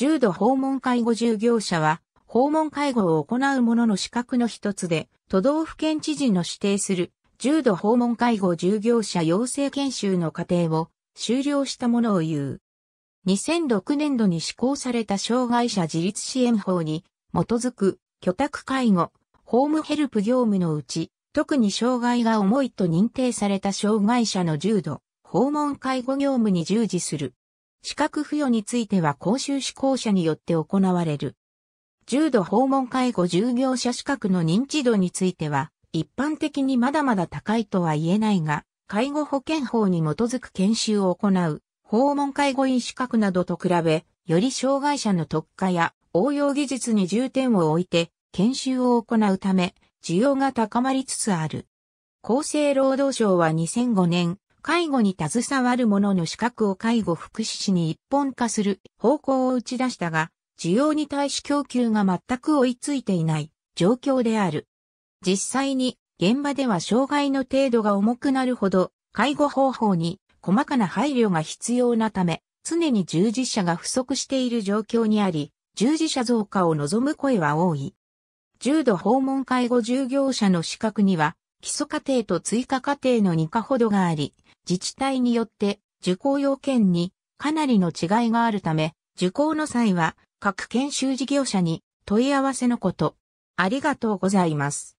重度訪問介護従業者は、訪問介護を行う者の資格の一つで、都道府県知事の指定する、重度訪問介護従業者養成研修の過程を終了したものを言う。2006年度に施行された障害者自立支援法に基づく居宅介護、ホームヘルプ業務のうち、特に障害が重いと認定された障害者の重度、訪問介護業務に従事する資格付与については公衆志向者によって行われる。重度訪問介護従業者資格の認知度については、一般的にまだまだ高いとは言えないが、介護保険法に基づく研修を行う、訪問介護員資格などと比べ、より障害者の特化や応用技術に重点を置いて、研修を行うため、需要が高まりつつある。厚生労働省は2005年、介護に携わる者の資格を介護福祉士に一本化する方向を打ち出したが、需要に対し供給が全く追いついていない状況である。実際に現場では障害の程度が重くなるほど介護方法に細かな配慮が必要なため常に従事者が不足している状況にあり従事者増加を望む声は多い。重度訪問介護従業者の資格には基礎課程と追加課程の2課ほどがあり、自治体によって受講要件にかなりの違いがあるため、受講の際は各研修事業者に問い合わせのこと。ありがとうございます。